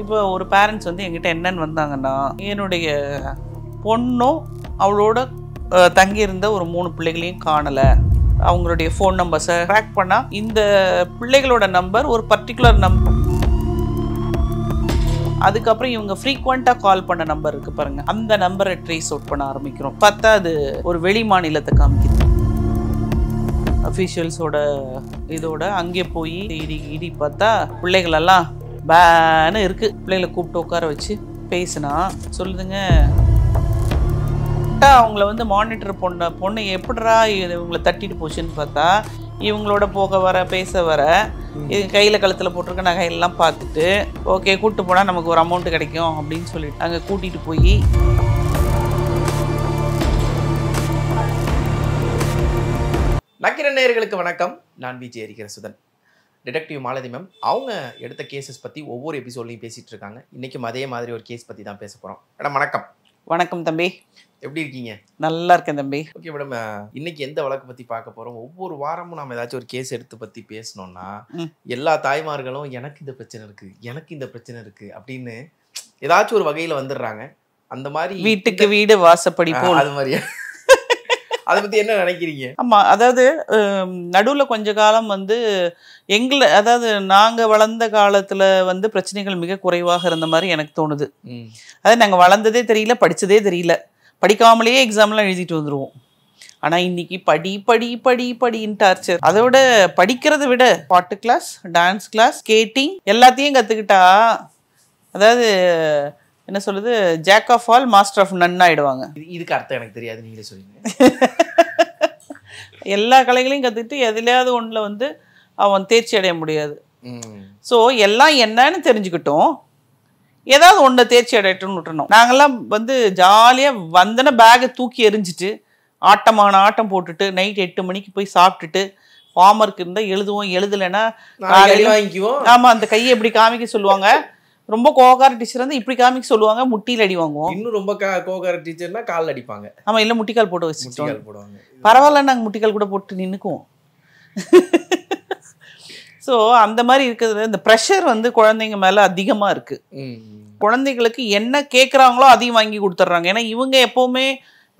இப்போ ஒரு பேரண்ட்ஸ் வந்து எங்கிட்ட என்னென்னு வந்தாங்கன்னா என்னுடைய பொண்ணும் அவளோட தங்கியிருந்த ஒரு மூணு பிள்ளைகளையும் காணலை அவங்களுடைய ஃபோன் நம்பர்ஸை ட்ராக் பண்ணால் இந்த பிள்ளைகளோட நம்பர் ஒரு பர்டிகுலர் நம்பர் அதுக்கப்புறம் இவங்க ஃப்ரீக்வெண்ட்டாக கால் பண்ண நம்பர் இருக்குது பாருங்கள் அந்த நம்பரை ட்ரேஸ் அவுட் பண்ண ஆரம்பிக்கிறோம் பார்த்தா அது ஒரு வெளி மாநிலத்தை காமிக்குது அஃபீஷியல்ஸோட இதோட அங்கே போய் இடி இடி பார்த்தா பிள்ளைகளெல்லாம் பேனு இருக்குது பிள்ளைங்களை கூப்பிட்டு உட்கார வச்சு பேசுனா சொல்லுதுங்க அவங்கள வந்து மானிட்டர் பொண்ண பொண்ணு எப்படிரா இவங்களை தட்டிட்டு போச்சுன்னு பார்த்தா இவங்களோட போக வர பேச வர இது கையில் கழுத்தில் போட்டிருக்க நகையெல்லாம் பார்த்துட்டு ஓகே கூப்பிட்டு போனால் நமக்கு ஒரு அமௌண்ட் கிடைக்கும் அப்படின்னு சொல்லிட்டு அங்கே கூட்டிகிட்டு போய் நக்கிர நேர்களுக்கு வணக்கம் நான் விஜய் அறிகிற சுதன் டிடெக்டிவ் மாலதி மேம் அவங்க எடுத்த கேசஸ் பற்றி ஒவ்வொரு எபிசோட்லையும் பேசிகிட்டு இருக்காங்க இன்றைக்கும் அதே மாதிரி ஒரு கேஸ் பற்றி தான் பேச போகிறோம் மேடம் வணக்கம் வணக்கம் தம்பி எப்படி இருக்கீங்க நல்லா இருக்கேன் தம்பி ஓகே மேடம் இன்னைக்கு எந்த வழக்கு பத்தி பார்க்க போறோம் ஒவ்வொரு வாரமும் நம்ம ஏதாச்சும் ஒரு கேஸ் எடுத்து பத்தி பேசணும்னா எல்லா தாய்மார்களும் எனக்கு இந்த பிரச்சனை இருக்கு எனக்கு இந்த பிரச்சனை இருக்கு அப்படின்னு ஏதாச்சும் ஒரு வகையில வந்துடுறாங்க அந்த மாதிரி வீட்டுக்கு வீடு வாசப்படி அது மாதிரியா அதை பற்றி என்ன நினைக்கிறீங்க ஆமாம் அதாவது நடுவில் கொஞ்ச காலம் வந்து எங்களை அதாவது நாங்கள் வளர்ந்த காலத்தில் வந்து பிரச்சனைகள் மிக குறைவாக இருந்த மாதிரி எனக்கு தோணுது அதாவது நாங்கள் வளர்ந்ததே தெரியல படித்ததே தெரியல படிக்காமலேயே எக்ஸாம்லாம் எழுதிட்டு வந்துருவோம் ஆனால் இன்னைக்கு படி படி படி படின்னு டார்ச்சர் அதோட படிக்கிறத விட பாட்டு கிளாஸ் டான்ஸ் கிளாஸ் ஸ்கேட்டிங் எல்லாத்தையும் கற்றுக்கிட்டா அதாவது என்ன சொல்லுது jack of all master of none ஆகிடுவாங்க இதுக்கு அர்த்தம் எனக்கு தெரியாது நீங்களே சொல்லுங்க எல்லா கலைகளையும் கற்றுக்கிட்டு எதுலையாவது ஒன்றில் வந்து அவன் தேர்ச்சி அடைய முடியாது ஸோ எல்லாம் என்னன்னு தெரிஞ்சுக்கிட்டோம் ஏதாவது ஒன்றை தேர்ச்சி அடையட்டும்னு விட்டுறணும் நாங்கள்லாம் வந்து ஜாலியாக வந்தன பேகை தூக்கி எரிஞ்சிட்டு ஆட்டமான ஆட்டம் போட்டுட்டு நைட் எட்டு மணிக்கு போய் சாப்பிட்டுட்டு ஹோம்ஒர்க் இருந்தால் எழுதுவோம் எழுதலைன்னா வாங்கிக்குவோம் ஆமாம் அந்த கையை எப்படி காமிக்க சொல்லுவாங்க ரொம்ப கோகார டீச்சர் வந்து இப்படி காமிக் சொல்லுவாங்க முட்டியில் அடி வாங்குவோம் இன்னும் ரொம்ப கோகார டீச்சர்னா காலில் அடிப்பாங்க ஆமாம் இல்லை முட்டிக்கால் போட்டு வச்சு முட்டிக்கால் போடுவாங்க பரவாயில்ல நாங்கள் முட்டிக்கால் கூட போட்டு நின்றுக்குவோம் ஸோ அந்த மாதிரி இருக்கிறது இந்த ப்ரெஷர் வந்து குழந்தைங்க மேலே அதிகமாக இருக்குது குழந்தைங்களுக்கு என்ன கேட்குறாங்களோ அதையும் வாங்கி கொடுத்துட்றாங்க ஏன்னா இவங்க எப்போவுமே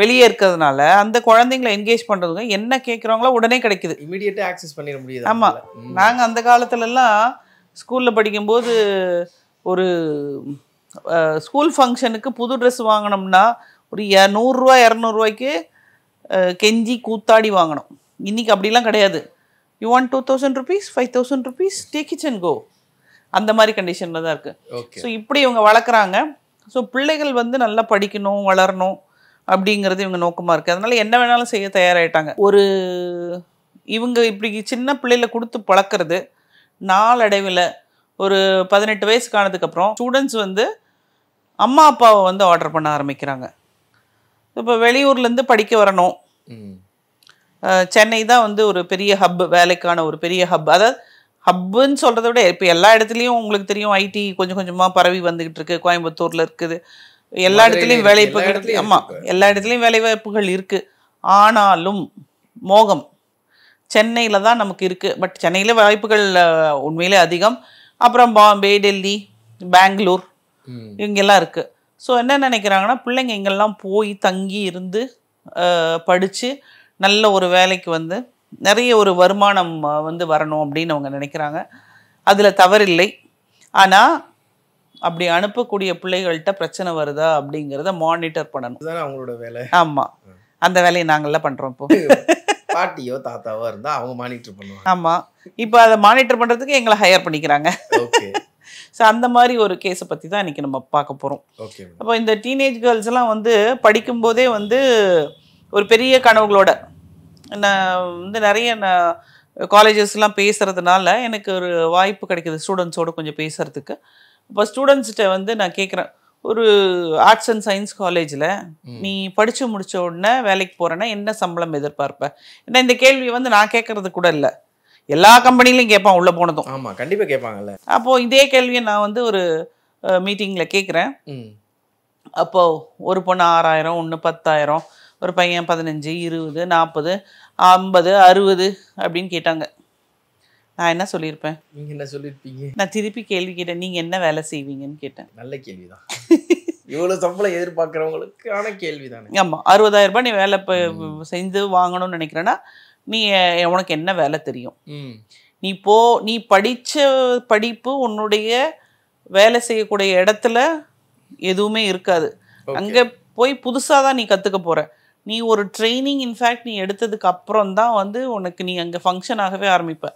வெளியே இருக்கிறதுனால அந்த குழந்தைங்களை என்கேஜ் பண்ணுறதுங்க என்ன கேட்குறாங்களோ உடனே கிடைக்குது இமீடியட்டாக ஆக்சஸ் பண்ணிட முடியுது ஆமாம் நாங்கள் அந்த காலத்துலலாம் ஸ்கூலில் படிக்கும்போது ஒரு ஸ்கூல் ஃபங்க்ஷனுக்கு புது ட்ரெஸ் வாங்கினோம்னா ஒரு நூறுரூவா இரநூறுவாய்க்கு கெஞ்சி கூத்தாடி வாங்கணும் இன்றைக்கி அப்படிலாம் கிடையாது you want two thousand rupees five thousand rupees day kitchen go அந்த மாதிரி கண்டிஷனில் தான் இருக்குது ஸோ இப்படி இவங்க வளர்க்குறாங்க ஸோ பிள்ளைகள் வந்து நல்லா படிக்கணும் வளரணும் அப்படிங்கிறது இவங்க நோக்கமாக இருக்குது அதனால் என்ன வேணாலும் செய்ய தயாராகிட்டாங்க ஒரு இவங்க இப்படி சின்ன பிள்ளைகளை கொடுத்து பழக்கிறது நாளடைவில் ஒரு பதினெட்டு வயசுக்கானதுக்கப்புறம் ஆனதுக்கப்புறம் ஸ்டூடெண்ட்ஸ் வந்து அம்மா அப்பாவை வந்து ஆர்டர் பண்ண ஆரம்பிக்கிறாங்க இப்போ வெளியூர்லேருந்து படிக்க வரணும் சென்னை தான் வந்து ஒரு பெரிய ஹப் வேலைக்கான ஒரு பெரிய ஹப் அதாவது ஹப்புன்னு சொல்கிறத விட இப்போ எல்லா இடத்துலையும் உங்களுக்கு தெரியும் ஐடி கொஞ்சம் கொஞ்சமாக பரவி வந்துக்கிட்டு இருக்கு கோயம்புத்தூரில் இருக்குது எல்லா இடத்துலையும் வேலைவாய்ப்புகள் ஆமாம் எல்லா இடத்துலையும் வேலைவாய்ப்புகள் இருக்குது ஆனாலும் மோகம் சென்னையில் தான் நமக்கு இருக்குது பட் சென்னையில் வாய்ப்புகள் உண்மையிலே அதிகம் அப்புறம் பாம்பே டெல்லி பெங்களூர் இங்கெல்லாம் இருக்குது ஸோ என்ன நினைக்கிறாங்கன்னா பிள்ளைங்க இங்கெல்லாம் போய் தங்கி இருந்து படித்து நல்ல ஒரு வேலைக்கு வந்து நிறைய ஒரு வருமானம் வந்து வரணும் அப்படின்னு அவங்க நினைக்கிறாங்க அதில் தவறில்லை ஆனால் அப்படி அனுப்பக்கூடிய பிள்ளைகள்கிட்ட பிரச்சனை வருதா அப்படிங்கிறத மானிட்டர் பண்ணணும் அவங்களோட வேலை ஆமாம் அந்த வேலையை நாங்கள்லாம் பண்ணுறோம் இப்போ பாட்டியோ தாத்தாவோ இருந்தால் அவங்க மானிட்டர் பண்ணுவாங்க ஆமாம் இப்போ அதை மானிட்டர் பண்ணுறதுக்கு எங்களை ஹையர் பண்ணிக்கிறாங்க ஓகே ஸோ அந்த மாதிரி ஒரு கேஸை பற்றி தான் இன்றைக்கி நம்ம பார்க்க போகிறோம் ஓகே அப்போ இந்த டீனேஜ் கேர்ள்ஸ்லாம் வந்து படிக்கும்போதே வந்து ஒரு பெரிய கனவுகளோட நான் வந்து நிறைய நான் காலேஜஸ்லாம் பேசுகிறதுனால எனக்கு ஒரு வாய்ப்பு கிடைக்கிது ஸ்டூடெண்ட்ஸோடு கொஞ்சம் பேசுகிறதுக்கு இப்போ ஸ்டூடெண்ட்ஸ்கிட்ட வந்து நான் கேட்குறேன் ஒரு ஆர்ட்ஸ் அண்ட் சயின்ஸ் காலேஜில் நீ படித்து முடித்த உடனே வேலைக்கு போகிறேன்னா என்ன சம்பளம் எதிர்பார்ப்ப ஏன்னா இந்த கேள்வி வந்து நான் கேட்குறது கூட இல்லை எல்லா கம்பெனிலையும் கேட்பான் உள்ளே போனதும் ஆமாம் கண்டிப்பாக கேட்பாங்கல்ல அப்போது இதே கேள்வியை நான் வந்து ஒரு மீட்டிங்கில் கேட்குறேன் அப்போது ஒரு பொண்ணு ஆறாயிரம் ஒன்று பத்தாயிரம் ஒரு பையன் பதினஞ்சு இருபது நாற்பது ஐம்பது அறுபது அப்படின்னு கேட்டாங்க நான் என்ன சொல்லியிருப்பேன் நீங்க என்ன சொல்லியிருப்பீங்க நான் திருப்பி கேள்வி கேட்டேன் நீங்க என்ன வேலை செய்வீங்கன்னு கேட்டேன் நல்ல கேள்விதான் இவ்வளவு சம்பளம் எதிர்பார்க்குறவங்களுக்கான கேள்வி தானே ஆமா அறுபதாயிரம் ரூபாய் நீ வேலை இப்போ செஞ்சு வாங்கணும்னு நினைக்கிறேன்னா நீ உனக்கு என்ன வேலை தெரியும் நீ போ நீ படிச்ச படிப்பு உன்னுடைய வேலை செய்யக்கூடிய இடத்துல எதுவுமே இருக்காது அங்க போய் புதுசாக தான் நீ கத்துக்க போற நீ ஒரு ட்ரைனிங் இன்ஃபேக்ட் நீ எடுத்ததுக்கு அப்புறம் தான் வந்து உனக்கு நீ அங்கே ஃபங்க்ஷன் ஆகவே ஆரம்பிப்ப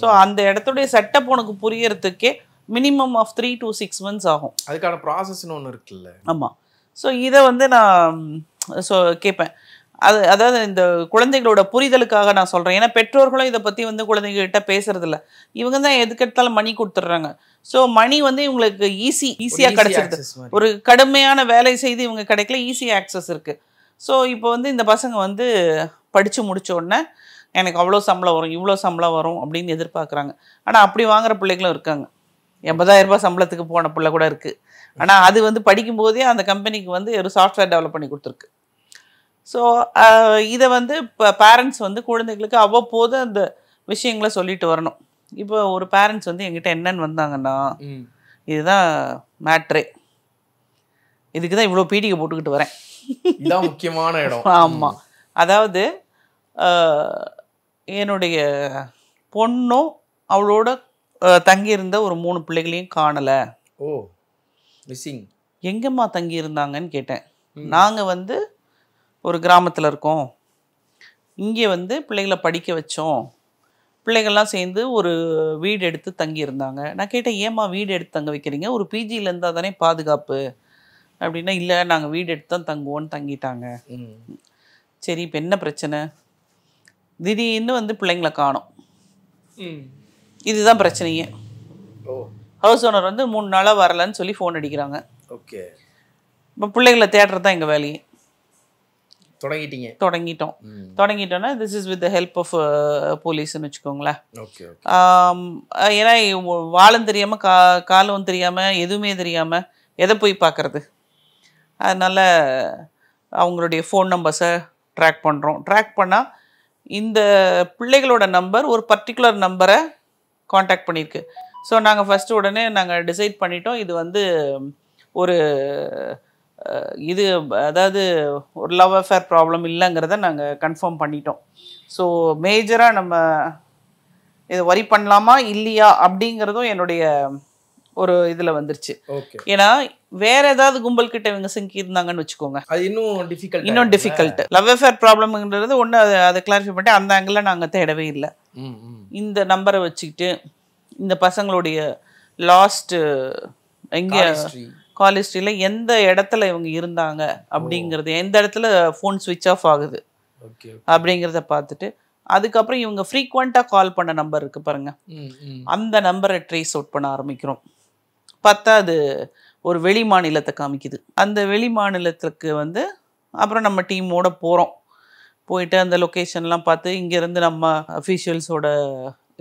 ஸோ அந்த இடத்துடைய செட்டப் உனக்கு புரியறதுக்கே minimum of three to six months ஆகும் அதுக்கான ப்ராசஸ்னு ஒன்று இருக்குல்ல ஆமாம் ஸோ இதை வந்து நான் ஸோ கேட்பேன் அது அதாவது இந்த குழந்தைகளோட புரிதலுக்காக நான் சொல்கிறேன் ஏன்னா பெற்றோர்களும் இதை பற்றி வந்து குழந்தைங்கள்கிட்ட பேசுறதில்ல இவங்க தான் எதுக்கெடுத்தாலும் மணி கொடுத்துட்றாங்க ஸோ மணி வந்து இவங்களுக்கு ஈஸி ஈஸியாக கிடச்சிருது ஒரு கடுமையான வேலை செய்து இவங்க கிடைக்கல ஈஸி ஆக்சஸ் இருக்குது ஸோ இப்போ வந்து இந்த பசங்க வந்து படித்து முடித்தோடனே எனக்கு அவ்வளோ சம்பளம் வரும் இவ்வளோ சம்பளம் வரும் அப்படின்னு எதிர்பார்க்குறாங்க ஆனால் அப்படி வாங்குகிற பிள்ளைகளும் இருக்காங்க எண்பதாயிரம் ரூபாய் சம்பளத்துக்கு போன பிள்ளை கூட இருக்குது ஆனால் அது வந்து படிக்கும்போதே அந்த கம்பெனிக்கு வந்து ஒரு சாஃப்ட்வேர் டெவலப் பண்ணி கொடுத்துருக்கு ஸோ இதை வந்து இப்போ பேரண்ட்ஸ் வந்து குழந்தைகளுக்கு அவ்வப்போது அந்த விஷயங்களை சொல்லிட்டு வரணும் இப்போ ஒரு பேரண்ட்ஸ் வந்து எங்கிட்ட என்னன்னு வந்தாங்கன்னா இதுதான் மேட்ரே இதுக்கு தான் இவ்வளோ பீடிகை போட்டுக்கிட்டு வரேன் இதுதான் முக்கியமான இடம் ஆமாம் அதாவது என்னுடைய பொண்ணும் அவளோட தங்கியிருந்த ஒரு மூணு பிள்ளைகளையும் காணலை ஓ மிஸ்ஸிங் எங்கம்மா தங்கியிருந்தாங்கன்னு கேட்டேன் நாங்கள் வந்து ஒரு கிராமத்தில் இருக்கோம் இங்கே வந்து பிள்ளைகளை படிக்க வச்சோம் பிள்ளைகள்லாம் சேர்ந்து ஒரு வீடு எடுத்து தங்கியிருந்தாங்க நான் கேட்டேன் ஏம்மா வீடு எடுத்து தங்க வைக்கிறீங்க ஒரு பிஜியில் இருந்தால் தானே பாதுகாப்பு அப்படின்னா இல்லை நாங்கள் வீடு எடுத்து தான் தங்குவோன்னு தங்கிட்டாங்க சரி இப்போ என்ன பிரச்சனை திடீர்னு வந்து பிள்ளைங்களை காணும் இதுதான் பிரச்சனையே ஹவுஸ் ஓனர் வந்து மூணு நாளாக வரலன்னு சொல்லி ஃபோன் அடிக்கிறாங்க ஓகே இப்போ பிள்ளைங்களை தேடுறது தான் எங்கள் வேலையே தொடங்கிட்டீங்க தொடங்கிட்டோம் தொடங்கிட்டோம்னா this is with help of போலீஸ்னு வச்சுக்கோங்களேன் ஏன்னா வாழும் தெரியாமல் கா காலும் தெரியாமல் எதுவுமே தெரியாமல் எதை போய் பார்க்கறது அதனால் அவங்களுடைய ஃபோன் நம்பர்ஸை ட்ராக் பண்ணுறோம் ட்ராக் பண்ணால் இந்த பிள்ளைகளோட நம்பர் ஒரு பர்டிகுலர் நம்பரை காண்டாக்ட் பண்ணியிருக்கு ஸோ நாங்கள் ஃபஸ்ட்டு உடனே நாங்கள் டிசைட் பண்ணிட்டோம் இது வந்து ஒரு இது அதாவது ஒரு லவ் அஃபேர் ப்ராப்ளம் இல்லைங்கிறத நாங்கள் கன்ஃபார்ம் பண்ணிட்டோம் ஸோ மேஜராக நம்ம இதை வரி பண்ணலாமா இல்லையா அப்படிங்கிறதும் என்னுடைய ஒரு இதுல வந்துருச்சு ஏன்னா வேற ஏதாவது கும்பல் கிட்ட இவங்க சிங்கி இருந்தாங்கன்னு வச்சுக்கோங்க அது இன்னும் டிஃபிகல்ட் இன்னும் டிஃபிகல்ட் லவ் அஃபேர் ப்ராப்ளம்ங்கிறது ஒன்று அதை அதை கிளாரிஃபை பண்ணிட்டு அந்த ஆங்கிள் நாங்கள் தேடவே இல்லை இந்த நம்பரை வச்சுக்கிட்டு இந்த பசங்களுடைய லாஸ்ட் எங்க காலேஜ் ஹிஸ்ட்ரியில் எந்த இடத்துல இவங்க இருந்தாங்க அப்படிங்கிறது எந்த இடத்துல ஃபோன் சுவிட்ச் ஆஃப் ஆகுது அப்படிங்கிறத பார்த்துட்டு அதுக்கப்புறம் இவங்க ஃப்ரீக்வெண்ட்டாக கால் பண்ண நம்பர் இருக்கு பாருங்க அந்த நம்பரை ட்ரேஸ் அவுட் பண்ண ஆரம்பிக்கிறோம் பார்த்தா அது ஒரு வெளி மாநிலத்தை காமிக்குது அந்த வெளி மாநிலத்துக்கு வந்து அப்புறம் நம்ம டீமோட போகிறோம் போயிட்டு அந்த லொக்கேஷன்லாம் பார்த்து இங்கேருந்து நம்ம அஃபீஷியல்ஸோட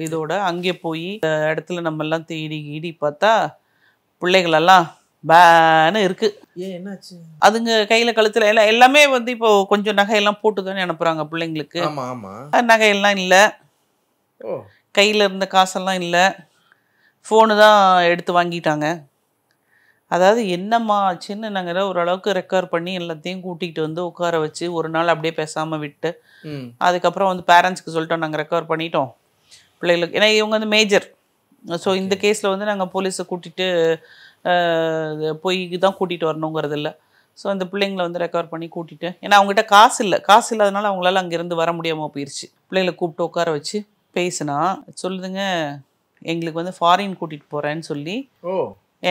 இதோட அங்கே போய் இந்த இடத்துல நம்மெல்லாம் தேடி ஈடி பார்த்தா பிள்ளைகளெல்லாம் பேனு இருக்குது அதுங்க கையில் கழுத்தில் எல்லாம் எல்லாமே வந்து இப்போ கொஞ்சம் நகையெல்லாம் போட்டு தானே அனுப்புகிறாங்க பிள்ளைங்களுக்கு நகையெல்லாம் இல்லை கையில் இருந்த காசெல்லாம் இல்லை ஃபோனு தான் எடுத்து வாங்கிட்டாங்க அதாவது என்னம்மா ஆச்சுன்னு நாங்கள் ஓரளவுக்கு ரெக்கவர் பண்ணி எல்லாத்தையும் கூட்டிகிட்டு வந்து உட்கார வச்சு ஒரு நாள் அப்படியே பேசாமல் விட்டு அதுக்கப்புறம் வந்து பேரண்ட்ஸ்க்கு சொல்லிட்டோம் நாங்கள் ரெக்கவர் பண்ணிட்டோம் பிள்ளைகளுக்கு ஏன்னா இவங்க வந்து மேஜர் ஸோ இந்த கேஸில் வந்து நாங்கள் போலீஸை கூட்டிகிட்டு போய் தான் கூட்டிகிட்டு வரணுங்கிறது இல்லை ஸோ அந்த பிள்ளைங்களை வந்து ரெக்கவர் பண்ணி கூட்டிகிட்டு ஏன்னா அவங்ககிட்ட காசு இல்லை காசு இல்லாதனால அவங்களால அங்கேருந்து வர முடியாமல் போயிடுச்சு பிள்ளைங்களை கூப்பிட்டு உட்கார வச்சு பேசுனா சொல்லுதுங்க எங்களுக்கு வந்து ஃபாரின் கூட்டிகிட்டு போகிறேன்னு சொல்லி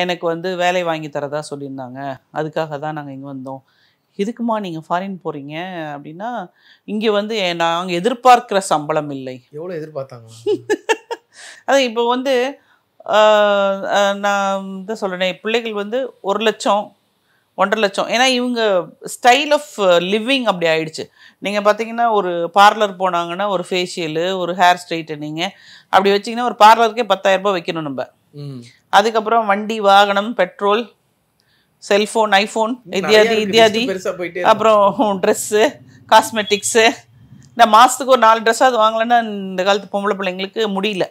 எனக்கு வந்து வேலை வாங்கி தரதா சொல்லியிருந்தாங்க அதுக்காக தான் நாங்கள் இங்கே வந்தோம் இதுக்குமா நீங்கள் ஃபாரின் போகிறீங்க அப்படின்னா இங்கே வந்து நாங்கள் எதிர்பார்க்குற சம்பளம் இல்லை எவ்வளோ எதிர்பார்த்தாங்க அது இப்போ வந்து நான் வந்து சொல்கிறேன் பிள்ளைகள் வந்து ஒரு லட்சம் ஒன்றரை லட்சம் ஏன்னா இவங்க ஸ்டைல் ஆஃப் லிவிங் அப்படி ஆயிடுச்சு நீங்கள் பார்த்தீங்கன்னா ஒரு பார்லர் போனாங்கன்னா ஒரு ஃபேஷியலு ஒரு ஹேர் ஸ்ட்ரைட்டனிங்க அப்படி வச்சிங்கன்னா ஒரு பார்லருக்கே பத்தாயிரரூபா வைக்கணும் நம்ம அதுக்கப்புறம் வண்டி வாகனம் பெட்ரோல் செல்ஃபோன் ஐஃபோன் இத்தியாதி இத்தியாதி அப்புறம் ட்ரெஸ்ஸு காஸ்மெட்டிக்ஸு இந்த மாதத்துக்கு ஒரு நாலு ட்ரெஸ்ஸாவது வாங்கலைன்னா இந்த காலத்து பொம்பளை பிள்ளைங்களுக்கு முடியல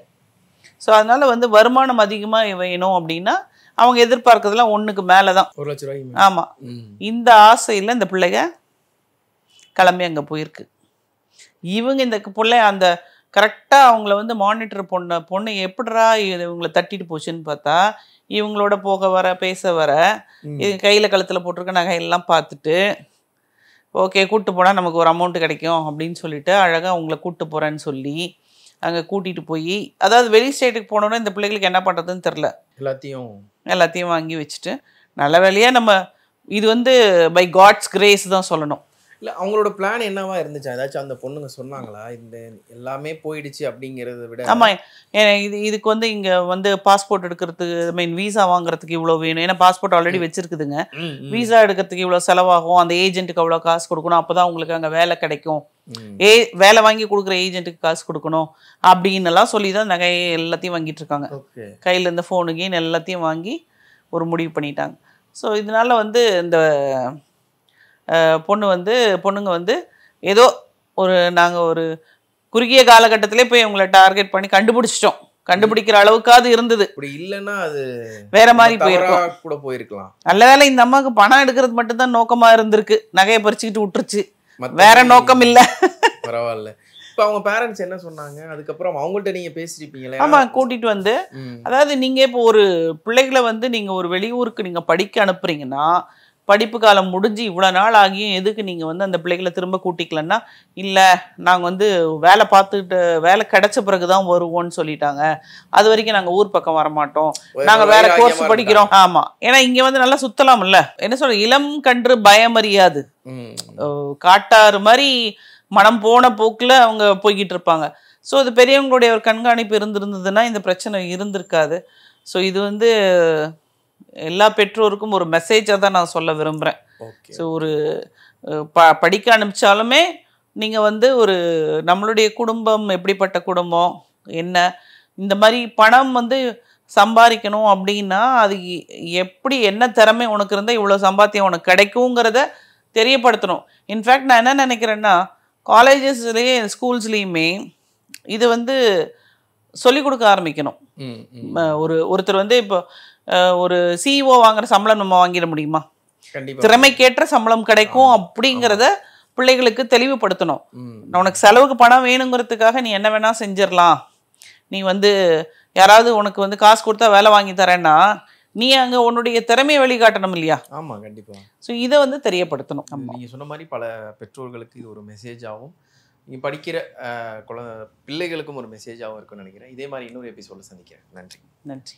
ஸோ அதனால் வந்து வருமானம் அதிகமாக வேணும் அப்படின்னா அவங்க எதிர்பார்க்கறதுலாம் ஒன்றுக்கு மேலே தான் ஒரு லட்ச ரூபாய்க்கு ஆமாம் இந்த ஆசையில் இந்த பிள்ளைங்க கிளம்பி அங்கே போயிருக்கு இவங்க இந்த பிள்ளை அந்த கரெக்டாக அவங்கள வந்து மானிட்டர் பொண்ணு பொண்ணு எப்படிரா இவங்களை தட்டிட்டு போச்சுன்னு பார்த்தா இவங்களோட போக வர பேச வர இது கையில் கழுத்தில் போட்டிருக்க நகையெல்லாம் பார்த்துட்டு ஓகே கூப்பிட்டு போனால் நமக்கு ஒரு அமௌண்ட் கிடைக்கும் அப்படின்னு சொல்லிட்டு அழகாக அவங்கள கூப்பிட்டு போகிறேன்னு சொல்லி அங்கே கூட்டிகிட்டு போய் அதாவது வெளி ஸ்டேட்டுக்கு போனோன்னே இந்த பிள்ளைகளுக்கு என்ன பண்ணுறதுன்னு தெரில எல்லாத்தையும் எல்லாத்தையும் வாங்கி வச்சுட்டு நல்ல வேலையாக நம்ம இது வந்து பை காட்ஸ் கிரேஸ் தான் சொல்லணும் இல்லை அவங்களோட பிளான் என்னவா இருந்துச்சு ஏதாச்சும் அந்த பொண்ணுங்க சொன்னாங்களா இந்த எல்லாமே போயிடுச்சு அப்படிங்கிறத விட ஆமாம் இது இதுக்கு வந்து இங்கே வந்து பாஸ்போர்ட் எடுக்கிறதுக்கு ஐ மீன் விசா வாங்குறதுக்கு இவ்வளோ வேணும் ஏன்னா பாஸ்போர்ட் ஆல்ரெடி வச்சிருக்குதுங்க விசா எடுக்கிறதுக்கு இவ்வளோ செலவாகும் அந்த ஏஜென்ட்டுக்கு அவ்வளோ காசு கொடுக்கணும் அப்போ தான் உங்களுக்கு அங்கே வேலை கிடைக்கும் ஏ வேலை வாங்கி கொடுக்குற ஏஜென்ட்டுக்கு காசு கொடுக்கணும் அப்படின்னு எல்லாம் சொல்லி தான் நகையை எல்லாத்தையும் வாங்கிட்டு இருக்காங்க கையில் இருந்த ஃபோனு கீன் எல்லாத்தையும் வாங்கி ஒரு முடிவு பண்ணிட்டாங்க ஸோ இதனால வந்து இந்த பொண்ணு வந்து பொண்ணுங்க வந்து ஏதோ ஒரு நாங்கள் ஒரு குறுகிய காலகட்டத்திலே போய் உங்களை டார்கெட் பண்ணி கண்டுபிடிச்சிட்டோம் கண்டுபிடிக்கிற அளவுக்காவது இருந்தது இல்லைன்னா அது வேற மாதிரி போயிருக்கும் கூட போயிருக்கலாம் நல்ல வேலை இந்த அம்மாவுக்கு பணம் எடுக்கிறது மட்டும்தான் நோக்கமா இருந்திருக்கு நகையை பறிச்சுக்கிட்டு விட்டுருச்சு வேற நோக்கம் இல்ல பரவாயில்ல இப்ப அவங்க பேரண்ட்ஸ் என்ன சொன்னாங்க அதுக்கப்புறம் அவங்கள்ட்ட நீங்க பேசிருப்பீங்களே ஆமா கூட்டிட்டு வந்து அதாவது நீங்க இப்போ ஒரு பிள்ளைகளை வந்து நீங்க ஒரு வெளியூருக்கு நீங்க படிக்க அனுப்புறீங்கன்னா படிப்பு காலம் முடிஞ்சு இவ்வளோ நாள் ஆகியும் எதுக்கு நீங்கள் வந்து அந்த பிள்ளைகளை திரும்ப கூட்டிக்கலன்னா இல்லை நாங்கள் வந்து வேலை பார்த்துட்டு வேலை கிடைச்ச பிறகு தான் வருவோம்னு சொல்லிட்டாங்க அது வரைக்கும் நாங்கள் ஊர் பக்கம் வரமாட்டோம் நாங்கள் வேற கோர்ஸ் படிக்கிறோம் ஆமாம் ஏன்னா இங்கே வந்து நல்லா சுத்தலாம் இல்லை என்ன சொல்ற இளம் கன்று பயமறியாது காட்டாறு மாதிரி மனம் போன போக்கில் அவங்க போய்கிட்டு இருப்பாங்க ஸோ அது பெரியவங்களுடைய ஒரு கண்காணிப்பு இருந்திருந்ததுன்னா இந்த பிரச்சனை இருந்திருக்காது ஸோ இது வந்து எல்லா பெற்றோருக்கும் ஒரு மெசேஜாக தான் நான் சொல்ல விரும்புகிறேன் ஸோ ஒரு ப படிக்க அனுப்பிச்சாலுமே நீங்கள் வந்து ஒரு நம்மளுடைய குடும்பம் எப்படிப்பட்ட குடும்பம் என்ன இந்த மாதிரி பணம் வந்து சம்பாதிக்கணும் அப்படின்னா அது எப்படி என்ன திறமை உனக்கு இருந்தால் இவ்வளோ சம்பாத்தியம் உனக்கு கிடைக்குங்கிறத தெரியப்படுத்தணும் இன்ஃபேக்ட் நான் என்ன நினைக்கிறேன்னா காலேஜஸ்லேயே ஸ்கூல்ஸ்லேயுமே இது வந்து சொல்லிக் கொடுக்க ஆரம்பிக்கணும் ஒரு ஒருத்தர் வந்து இப்போ ஒரு சிஇஓ e வாங்குற சம்பளம் நம்ம வாங்கிட முடியுமா திறமைக்கேற்ற சம்பளம் கிடைக்கும் அப்படிங்கிறத பிள்ளைகளுக்கு தெளிவுபடுத்தணும் உனக்கு செலவுக்கு பணம் வேணுங்கிறதுக்காக நீ என்ன வேணா செஞ்சிடலாம் நீ வந்து யாராவது உனக்கு வந்து காசு கொடுத்தா வேலை வாங்கி தரேன்னா நீ அங்க உன்னுடைய திறமையை வழிகாட்டணும் இல்லையா ஆமா கண்டிப்பா ஸோ இதை வந்து தெரியப்படுத்தணும் நீங்க சொன்ன மாதிரி பல பெற்றோர்களுக்கு இது ஒரு மெசேஜாகவும் நீங்க படிக்கிற குழந்தை பிள்ளைகளுக்கும் ஒரு மெசேஜாகவும் இருக்கும்னு நினைக்கிறேன் இதே மாதிரி இன்னொரு எபிசோட சந்திக்கிறேன் நன்றி நன்றி